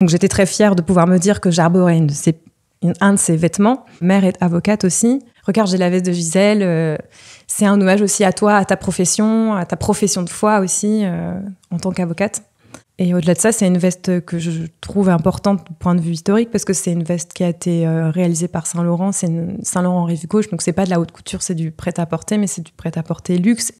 Donc j'étais très fière de pouvoir me dire que j'arborais une, un de ses vêtements. Mère est avocate aussi. Regarde, j'ai la veste de Gisèle. Euh, c'est un hommage aussi à toi, à ta profession, à ta profession de foi aussi euh, en tant qu'avocate. Et au-delà de ça, c'est une veste que je trouve importante du point de vue historique parce que c'est une veste qui a été euh, réalisée par Saint Laurent. C'est Saint Laurent en gauche, donc c'est pas de la haute couture, c'est du prêt-à-porter, mais c'est du prêt-à-porter luxe